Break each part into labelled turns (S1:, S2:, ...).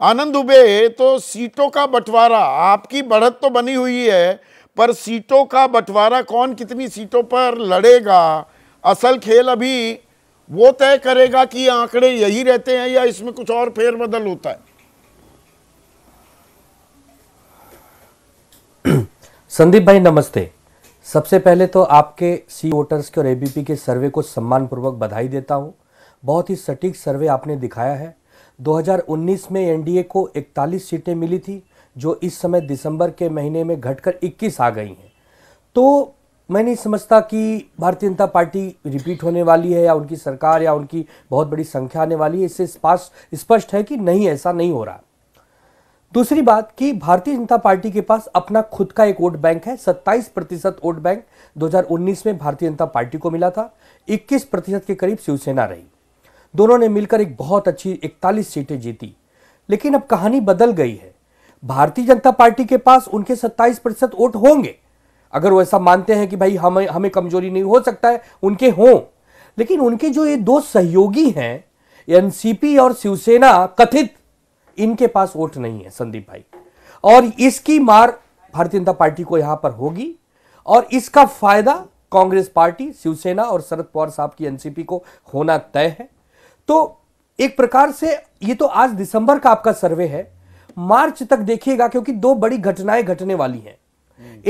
S1: आनंद ube तो सीटों का बंटवारा आपकी बढ़त तो बनी हुई है पर सीटों का बंटवारा कौन कितनी सीटों पर लड़ेगा असल खेल अभी वो तय करेगा कि आंकड़े यही रहते हैं या इसमें कुछ और फेरबदल होता है
S2: संदीप भाई नमस्ते सबसे पहले तो आपके सी वोटर्स के और एबीपी के सर्वे को सम्मानपूर्वक बधाई देता हूं बहुत ही सटीक सर्वे आपने दिखाया है 2019 में एनडीए को 41 सीटें मिली थी जो इस समय दिसंबर के महीने में घटकर 21 आ गई हैं तो मैं नहीं समझता कि भारतीय जनता पार्टी रिपीट होने वाली है या उनकी सरकार या उनकी बहुत बड़ी संख्या आने वाली है इससे स्पष्ट स्पष्ट है कि नहीं ऐसा नहीं हो रहा दूसरी बात कि भारतीय जनता पार्टी के पास अपना खुद का एक वोट बैंक है 27 प्रतिशत वोट बैंक 2019 में भारतीय जनता पार्टी को मिला था 21 प्रतिशत के करीब शिवसेना रही दोनों ने मिलकर एक बहुत अच्छी इकतालीस सीटें जीती लेकिन अब कहानी बदल गई है भारतीय जनता पार्टी के पास उनके 27 प्रतिशत वोट होंगे अगर वो ऐसा मानते हैं कि भाई हमें हमें कमजोरी नहीं हो सकता है उनके हों लेकिन उनके जो ये दो सहयोगी हैं एनसीपी और शिवसेना कथित इनके पास वोट नहीं है संदीप भाई और इसकी मार भारतीय जनता पार्टी को यहां पर होगी और इसका फायदा कांग्रेस पार्टी शिवसेना और शरद पवार साहब की एनसीपी को होना तय है तो एक प्रकार से ये तो आज दिसंबर का आपका सर्वे है मार्च तक देखिएगा क्योंकि दो बड़ी घटनाएं घटने वाली हैं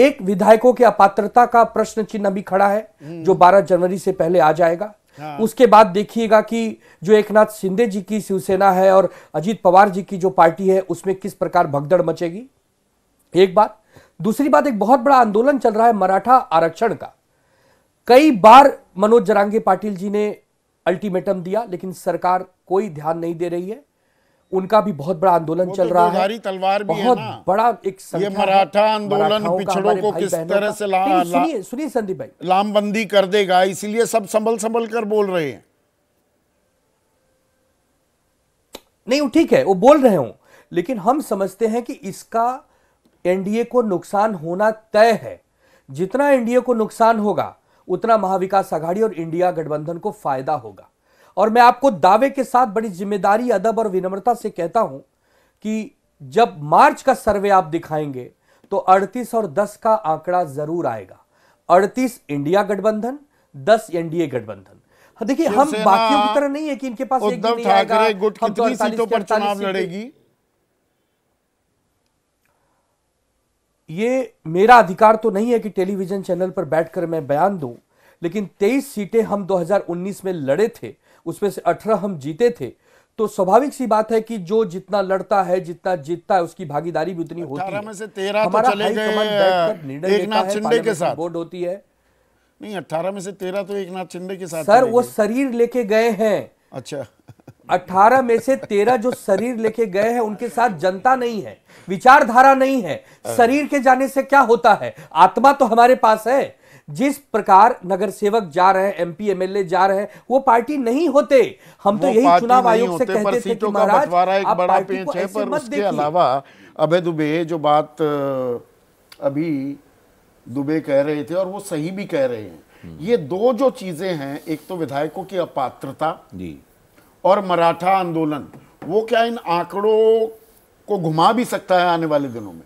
S2: एक विधायकों की अपात्रता का प्रश्न चिन्ह भी खड़ा है जो 12 जनवरी से पहले आ जाएगा हाँ। उसके बाद देखिएगा कि जो एक नाथ शिंदे जी की शिवसेना है और अजीत पवार जी की जो पार्टी है उसमें किस प्रकार भगदड़ मचेगी एक बात दूसरी बात एक बहुत बड़ा आंदोलन चल रहा है मराठा आरक्षण का कई बार मनोज जरांगे पाटिल जी ने अल्टीमेटम दिया लेकिन सरकार कोई ध्यान नहीं दे रही है उनका भी बहुत बड़ा आंदोलन चल तो रहा है तलवार भी बहुत है ना। बड़ा एक ये मराठा आंदोलन पिछड़ों को किस तरह से सुनिए सुनिए संदीप
S1: भाई लामबंदी कर देगा इसीलिए सब संभल संभल कर बोल
S2: रहे हैं नहीं ठीक है वो बोल रहे हो लेकिन हम समझते हैं कि इसका एनडीए को नुकसान होना तय है जितना एनडीए को नुकसान होगा उतना महाविकास आघाड़ी और इंडिया गठबंधन को फायदा होगा और मैं आपको दावे के साथ बड़ी जिम्मेदारी अदब और विनम्रता से कहता हूं कि जब मार्च का सर्वे आप दिखाएंगे तो 38 और 10 का आंकड़ा जरूर आएगा 38 इंडिया गठबंधन 10 एनडीए गठबंधन हाँ, देखिए हम बाकी की तरह नहीं है कि इनके पास एक ठाकरे गुट तो कितनी सीटों पर चुनाव लड़ेगी ये मेरा अधिकार तो नहीं है कि टेलीविजन चैनल पर बैठकर मैं बयान दूं लेकिन 23 सीटें हम 2019 में लड़े थे उसमें से 18 हम जीते थे तो स्वाभाविक सी बात है कि जो जितना लड़ता है जितना जीतता है उसकी भागीदारी भी उतनी होती है से तेरह तो चले गए के साथ बोर्ड
S1: होती है नहीं अट्ठारह में से तेरह तो एक नाथ तो शिंदे के साथ सर वो
S2: शरीर लेके गए हैं अच्छा 18 में से 13 जो शरीर लेके गए हैं उनके साथ जनता नहीं है विचारधारा नहीं है हाँ। शरीर के जाने से क्या होता है आत्मा तो हमारे पास है जिस प्रकार नगर सेवक जा रहे हैं एमपी एमएलए जा रहे हैं वो पार्टी नहीं होते हम तो यही चुनाव आयोग से कहते थे कि महाराज आप पार्टी को है, पर उसके अलावा
S1: अभय दुबे जो बात अभी दुबे कह रहे थे और वो सही भी कह रहे हैं हम्म। ये दो जो चीजें हैं एक तो विधायकों की अपात्रता जी और मराठा आंदोलन वो क्या इन आंकड़ों को घुमा भी सकता है आने वाले दिनों में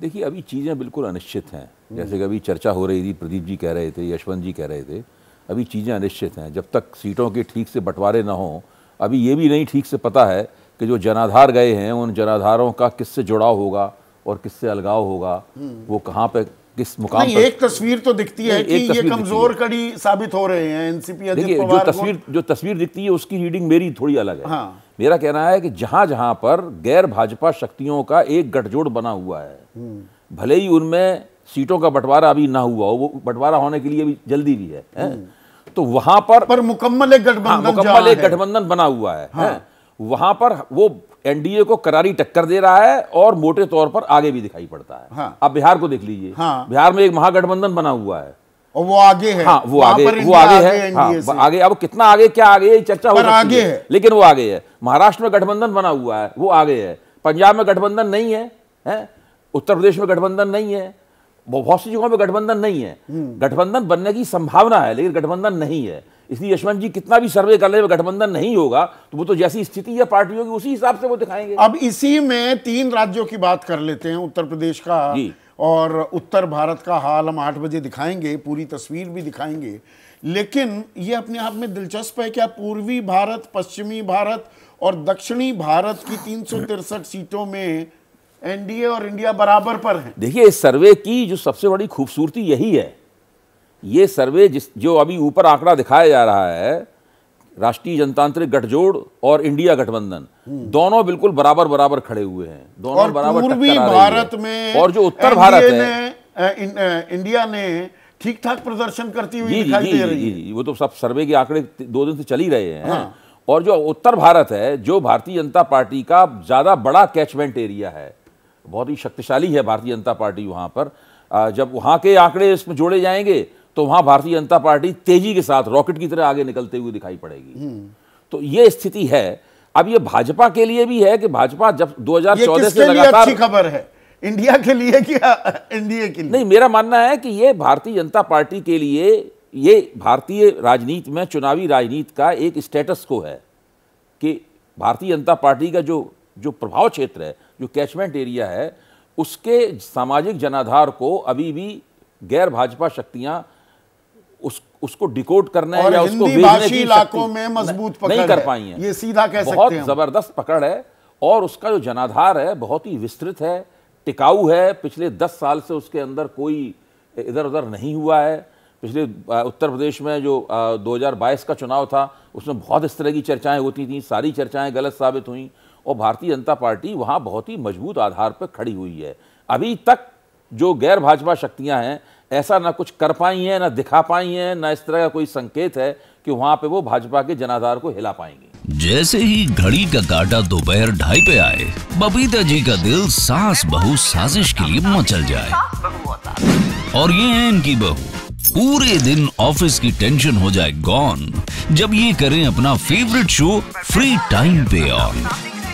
S3: देखिए अभी चीज़ें बिल्कुल अनिश्चित हैं जैसे कि अभी चर्चा हो रही थी प्रदीप जी कह रहे थे यशवंत जी कह रहे थे अभी चीज़ें अनिश्चित हैं जब तक सीटों के ठीक से बंटवारे ना हों अभी ये भी नहीं ठीक से पता है कि जो जनाधार गए हैं उन जनाधारों का किससे जुड़ाव होगा और किससे अलगाव होगा वो कहाँ पर किस मुकाम नहीं, पर एक
S1: तस्वीर तो दिखती है कि ये कमजोर कड़ी साबित हो रहे हैं एनसीपी देखिए जो तस्वीर
S3: जो तस्वीर दिखती है उसकी रीडिंग मेरी थोड़ी अलग है हाँ। मेरा कहना है कि जहां जहां पर गैर भाजपा शक्तियों का एक गठजोड़ बना हुआ है हम्म। भले ही उनमें सीटों का बंटवारा अभी ना हुआ हो वो बंटवारा होने के लिए भी जल्दी भी है, है? हम्म। तो वहां पर पर मुकम्मल एक गठबंधन हाँ, मुकम्मल एक गठबंधन बना हुआ है, हाँ। है? वहां पर वो एनडीए को करारी टक्कर दे रहा है और मोटे तौर पर आगे भी दिखाई पड़ता है हाँ। आप बिहार को देख लीजिए हाँ। बिहार में एक महागठबंधन बना हुआ है और वो आगे है हाँ वो आगे वो आगे, है हाँ, आगे अब कितना आगे क्या आगे चर्चा हो आगे है।, लेकिन वो आगे है महाराष्ट्र में गठबंधन बना हुआ है वो आगे है पंजाब में गठबंधन नहीं है उत्तर प्रदेश में गठबंधन नहीं है बहुत सी जगहों में गठबंधन नहीं है हम्म। गठबंधन बनने की संभावना है लेकिन गठबंधन नहीं है इसलिए यशवंत जी कितना भी सर्वे कर ले गठबंधन नहीं होगा तो वो तो जैसी स्थिति या पार्टी होगी उसी हिसाब से वो दिखाएंगे अब
S1: इसी में तीन राज्यों की बात कर लेते हैं उत्तर प्रदेश का और उत्तर भारत का हाल हम आठ बजे दिखाएंगे पूरी तस्वीर भी दिखाएंगे लेकिन ये अपने आप में दिलचस्प है क्या पूर्वी भारत पश्चिमी भारत और दक्षिणी भारत की तीन सीटों में एनडीए और इंडिया बराबर पर है
S3: देखिए इस सर्वे की जो सबसे बड़ी खूबसूरती यही है ये सर्वे जिस जो अभी ऊपर आंकड़ा दिखाया जा रहा है राष्ट्रीय जनतांत्रिक गठजोड़ और इंडिया गठबंधन दोनों बिल्कुल बराबर बराबर खड़े हुए हैं
S1: दोनों और बराबर पूर्वी भारत
S3: में और जो उत्तर भारत है
S1: इन, इंडिया ने ठीक ठाक प्रदर्शन करती हुई दिखाई दे रही
S3: है वो तो सब सर्वे के आंकड़े दो दिन से चल ही रहे हैं हाँ। और जो उत्तर भारत है जो भारतीय जनता पार्टी का ज़्यादा बड़ा कैचमेंट एरिया है बहुत ही शक्तिशाली है भारतीय जनता पार्टी वहां पर जब वहां के आंकड़े इसमें जोड़े जाएंगे तो वहां भारतीय जनता पार्टी तेजी के साथ रॉकेट की तरह आगे निकलते हुए दिखाई पड़ेगी हम्म। तो ये स्थिति है अब ये भाजपा के लिए भी है कि भाजपा जब 2014 से लगातार खबर है इंडिया के लिए क्या हाँ, एनडीए के लिए नहीं मेरा मानना है कि यह भारतीय जनता पार्टी के लिए ये भारतीय राजनीति में चुनावी राजनीति का एक स्टेटस को है कि भारतीय जनता पार्टी का जो जो प्रभाव क्षेत्र है जो कैचमेंट एरिया है उसके सामाजिक जनाधार को अभी भी गैर भाजपा शक्तियां उस उसको डिकोड करना है या उसको भाषी इलाकों में मजबूत पकड़ नहीं कर पाई है ये सीधा कह बहुत जबरदस्त पकड़ है और उसका जो जनाधार है बहुत ही विस्तृत है टिकाऊ है पिछले दस साल से उसके अंदर कोई इधर उधर नहीं हुआ है पिछले उत्तर प्रदेश में जो 2022 का चुनाव था उसमें बहुत इस तरह की चर्चाएं होती थी सारी चर्चाएं गलत साबित हुई और भारतीय जनता पार्टी वहां बहुत ही मजबूत आधार पर खड़ी हुई है अभी तक जो गैर भाजपा शक्तियां हैं ऐसा ना कुछ कर पाई हैं ना दिखा पाई हैं ना इस तरह का कोई संकेत है कि वहाँ पे वो भाजपा के जनाधार को हिला पाएंगे जैसे ही घड़ी का काटा दोपहर ढाई पे आए बबीता जी का दिल सास बहु साजिश के लिए मचल जाए और ये है इनकी बहु पूरे दिन ऑफिस की टेंशन हो जाए गॉन जब ये करें अपना फेवरेट शो फ्री टाइम पे ऑन